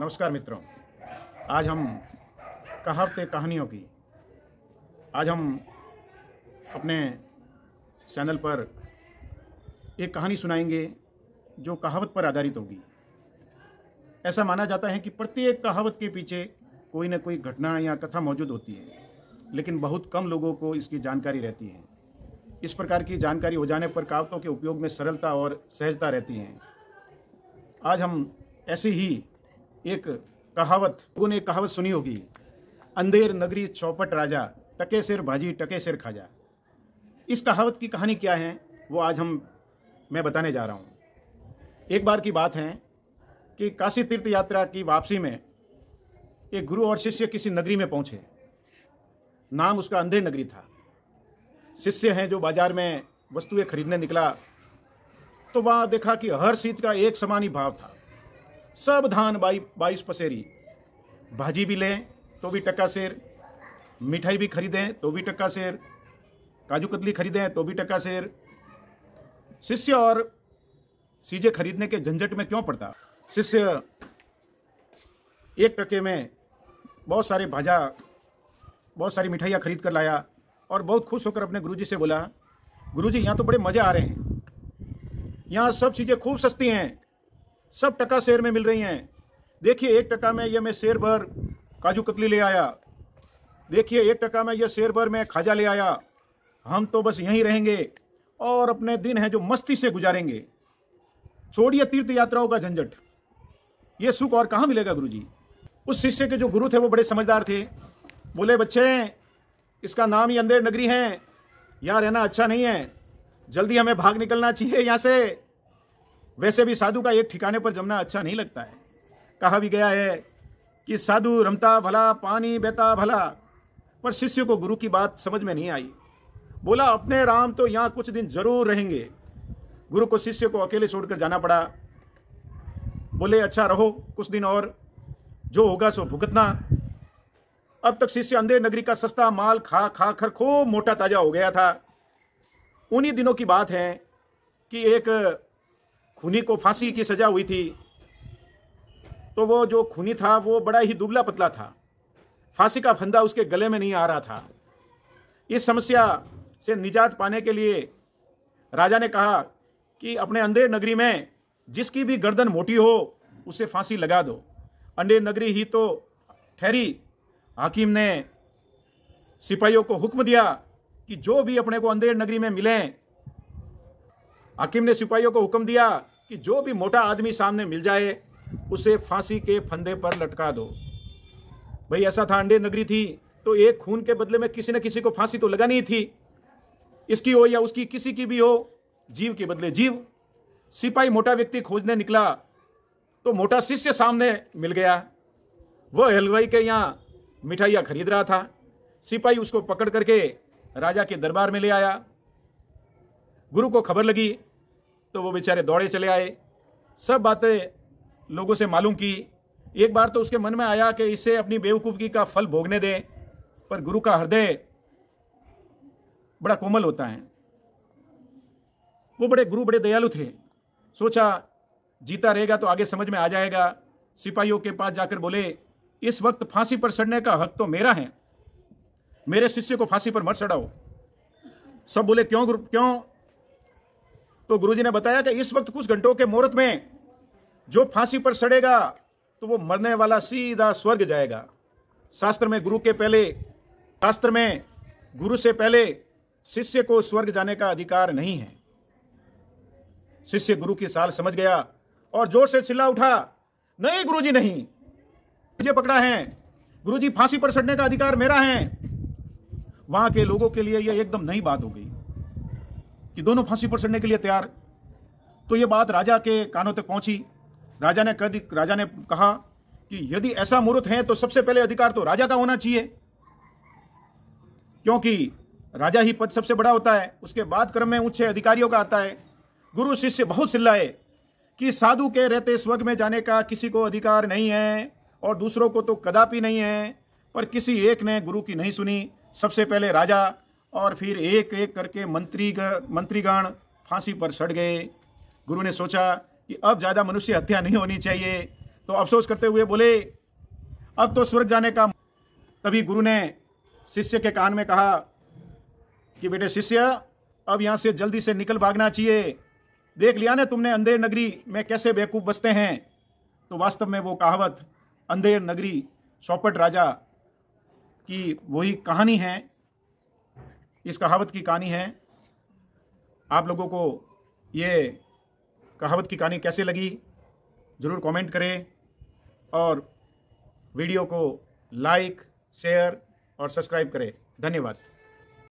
नमस्कार मित्रों आज हम कहावते कहानियों की आज हम अपने चैनल पर एक कहानी सुनाएंगे जो कहावत पर आधारित होगी ऐसा माना जाता है कि प्रत्येक कहावत के पीछे कोई ना कोई घटना या कथा मौजूद होती है लेकिन बहुत कम लोगों को इसकी जानकारी रहती है इस प्रकार की जानकारी हो जाने पर कहावतों के उपयोग में सरलता और सहजता रहती है आज हम ऐसी ही एक कहावत लोगों ने एक कहावत सुनी होगी अंधेर नगरी चौपट राजा टके सिर भाजी टके सिर खाजा इस कहावत की कहानी क्या है वो आज हम मैं बताने जा रहा हूँ एक बार की बात है कि काशी तीर्थ यात्रा की वापसी में एक गुरु और शिष्य किसी नगरी में पहुँचे नाम उसका अंधेर नगरी था शिष्य हैं जो बाजार में वस्तुएं खरीदने निकला तो वहाँ देखा कि हर चीज का एक समान ही भाव था सब धान बाई बाईस पसेरी भाजी भी लें तो भी टक्का शेर मिठाई भी खरीदें तो भी टक्का शेर काजू कतली खरीदें तो भी टक्का शेर शिष्य और चीज़ें खरीदने के झंझट में क्यों पड़ता शिष्य एक टके में बहुत सारे भाजा बहुत सारी मिठाइयाँ खरीद कर लाया और बहुत खुश होकर अपने गुरुजी से बोला गुरुजी यहाँ तो बड़े मज़े आ रहे हैं यहाँ सब चीज़ें खूब सस्ती हैं सब टका शेयर में मिल रही हैं देखिए एक टका में यह मैं शेर भर काजू कतली ले आया देखिए एक टका में यह शेर भर मैं खाजा ले आया हम तो बस यहीं रहेंगे और अपने दिन हैं जो मस्ती से गुजारेंगे छोड़िए तीर्थ यात्राओं का झंझट ये सुख और कहाँ मिलेगा गुरु जी उस शिष्य के जो गुरु थे वो बड़े समझदार थे बोले बच्चे इसका नाम ही अंधेर नगरी है यहाँ रहना अच्छा नहीं है जल्दी हमें भाग निकलना चाहिए यहाँ से वैसे भी साधु का एक ठिकाने पर जमना अच्छा नहीं लगता है कहा भी गया है कि साधु रमता भला पानी बेता भला पर शिष्य को गुरु की बात समझ में नहीं आई बोला अपने राम तो यहाँ कुछ दिन जरूर रहेंगे गुरु को शिष्य को अकेले छोड़कर जाना पड़ा बोले अच्छा रहो कुछ दिन और जो होगा सो भुगतना अब तक शिष्य अंधेर नगरी का सस्ता माल खा खा कर खूब मोटा ताजा हो गया था उन्हीं दिनों की बात है कि एक खूनी को फांसी की सजा हुई थी तो वो जो खूनी था वो बड़ा ही दुबला पतला था फांसी का फंदा उसके गले में नहीं आ रहा था इस समस्या से निजात पाने के लिए राजा ने कहा कि अपने अंधेर नगरी में जिसकी भी गर्दन मोटी हो उसे फांसी लगा दो अंडे नगरी ही तो ठहरी हाकिम ने सिपाहियों को हुक्म दिया कि जो भी अपने को अंधेर नगरी में मिलें हकीम ने सिपाहियों को हुक्म दिया कि जो भी मोटा आदमी सामने मिल जाए उसे फांसी के फंदे पर लटका दो भाई ऐसा था अंडे नगरी थी तो एक खून के बदले में किसी न किसी को फांसी तो लगानी नहीं थी इसकी हो या उसकी किसी की भी हो जीव के बदले जीव सिपाही मोटा व्यक्ति खोजने निकला तो मोटा शिष्य सामने मिल गया वह हलवाई के यहाँ मिठाइयाँ खरीद रहा था सिपाही उसको पकड़ करके राजा के दरबार में ले आया गुरु को खबर लगी तो वो बेचारे दौड़े चले आए सब बातें लोगों से मालूम की एक बार तो उसके मन में आया कि इसे अपनी बेवकूफ़ी का फल भोगने दें पर गुरु का हृदय बड़ा कोमल होता है वो बड़े गुरु बड़े दयालु थे सोचा जीता रहेगा तो आगे समझ में आ जाएगा सिपाहियों के पास जाकर बोले इस वक्त फांसी पर सड़ने का हक तो मेरा है मेरे शिष्य को फांसी पर मर सड़ाओ सब बोले क्यों गुरु क्यों तो गुरुजी ने बताया कि इस वक्त कुछ घंटों के मुहूर्त में जो फांसी पर सड़ेगा तो वो मरने वाला सीधा स्वर्ग जाएगा शास्त्र में गुरु के पहले शास्त्र में गुरु से पहले शिष्य को स्वर्ग जाने का अधिकार नहीं है शिष्य गुरु की साल समझ गया और जोर से चिल्ला उठा नहीं गुरुजी नहीं मुझे पकड़ा है गुरुजी फांसी पर सड़ने का अधिकार मेरा है वहां के लोगों के लिए यह एकदम नई बात हो गई कि दोनों फांसी पर चढ़ने के लिए तैयार तो ये बात राजा के कानों तक पहुंची राजा ने कह राजा ने कहा कि यदि ऐसा मुहूर्त है तो सबसे पहले अधिकार तो राजा का होना चाहिए क्योंकि राजा ही पद सबसे बड़ा होता है उसके बाद क्रम में ऊंचे अधिकारियों का आता है गुरु शिष्य बहुत सिल्लाए कि साधु के रहते स्वर्ग में जाने का किसी को अधिकार नहीं है और दूसरों को तो कदापि नहीं है पर किसी एक ने गुरु की नहीं सुनी सबसे पहले राजा और फिर एक एक करके मंत्री मंत्रीगण फांसी पर सड़ गए गुरु ने सोचा कि अब ज़्यादा मनुष्य हत्या नहीं होनी चाहिए तो अफसोस करते हुए बोले अब तो स्वर्ग जाने का तभी गुरु ने शिष्य के कान में कहा कि बेटे शिष्य अब यहाँ से जल्दी से निकल भागना चाहिए देख लिया ना तुमने अंधेर नगरी में कैसे बेवकूफ़ बसते हैं तो वास्तव में वो कहावत अंधेर नगरी चौपट राजा की वही कहानी है इस कहावत की कहानी है आप लोगों को ये कहावत की कहानी कैसे लगी ज़रूर कमेंट करें और वीडियो को लाइक शेयर और सब्सक्राइब करें धन्यवाद